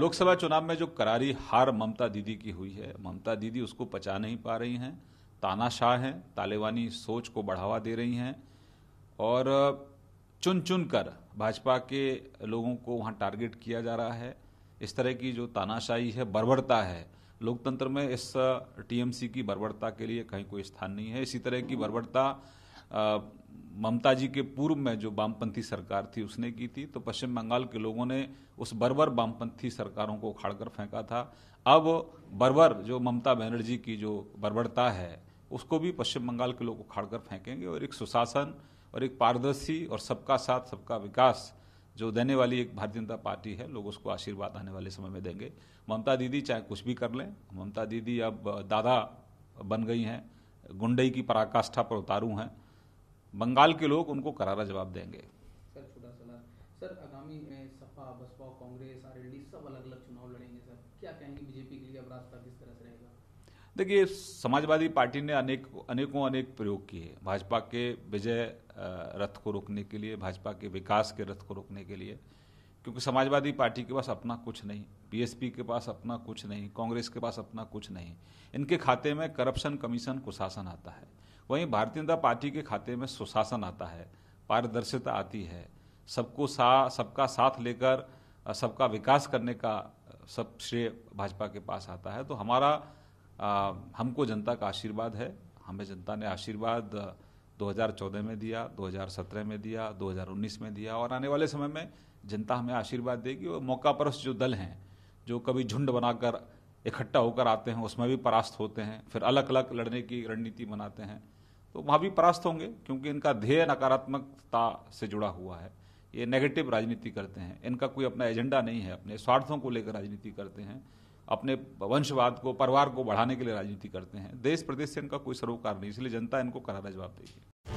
लोकसभा चुनाव में जो करारी हार ममता दीदी की हुई है ममता दीदी उसको पचा नहीं पा रही हैं तानाशाह हैं तालिबानी सोच को बढ़ावा दे रही हैं और चुन चुन कर भाजपा के लोगों को वहाँ टारगेट किया जा रहा है इस तरह की जो तानाशाही है बर्बरता है लोकतंत्र में इस टीएमसी की बर्बरता के लिए कहीं कोई स्थान नहीं है इसी तरह की बर्बरता ममता जी के पूर्व में जो वामपंथी सरकार थी उसने की थी तो पश्चिम बंगाल के लोगों ने उस बर्बर वामपंथी सरकारों को उखाड़कर फेंका था अब बर्बर जो ममता बनर्जी की जो बर्बरता है उसको भी पश्चिम बंगाल के लोग उखाड़कर फेंकेंगे और एक सुशासन और एक पारदर्शी और सबका साथ सबका विकास जो देने वाली एक भारतीय जनता पार्टी है लोग उसको आशीर्वाद आने वाले समय में देंगे ममता दीदी चाहे कुछ भी कर लें ममता दीदी अब दादा बन गई हैं गुंडई की पराकाष्ठा पर उतारू हैं बंगाल के लोग उनको करारा जवाब देंगे सर छोटा सर आगामी सपा बसपा कांग्रेस आरएलडी सब अलग अलग चुनाव लड़ेंगे सर क्या कहेंगे बीजेपी के लिए अब रास्ता किस तरह से रहेगा देखिए समाजवादी पार्टी ने अनेक अनेकों अनेक प्रयोग किए भाजपा के विजय रथ को रोकने के लिए भाजपा के विकास के रथ को रोकने के लिए क्योंकि समाजवादी पार्टी के पास अपना कुछ नहीं बीएसपी के पास अपना कुछ नहीं कांग्रेस के पास अपना कुछ नहीं इनके खाते में करप्शन कमीशन कुशासन आता है वहीं भारतीय जनता पार्टी के खाते में सुशासन आता है पारदर्शिता आती है सबको सा सबका साथ लेकर सबका विकास करने का सब श्रेय भाजपा के पास आता है तो हमारा आ, हमको जनता का आशीर्वाद है हमें जनता ने आशीर्वाद 2014 में दिया 2017 में दिया 2019 में दिया और आने वाले समय में जनता हमें आशीर्वाद देगी और मौका परस्त जो दल हैं जो कभी झुंड बनाकर इकट्ठा होकर आते हैं उसमें भी परास्त होते हैं फिर अलग अलग लड़ने की रणनीति बनाते हैं तो वहाँ भी परास्त होंगे क्योंकि इनका ध्येय नकारात्मकता से जुड़ा हुआ है ये नेगेटिव राजनीति करते हैं इनका कोई अपना एजेंडा नहीं है अपने स्वार्थों को लेकर राजनीति करते हैं अपने वंशवाद को परिवार को बढ़ाने के लिए राजनीति करते हैं देश प्रदेश से इनका कोई सरोकार नहीं इसलिए जनता इनको करारा जवाब देगी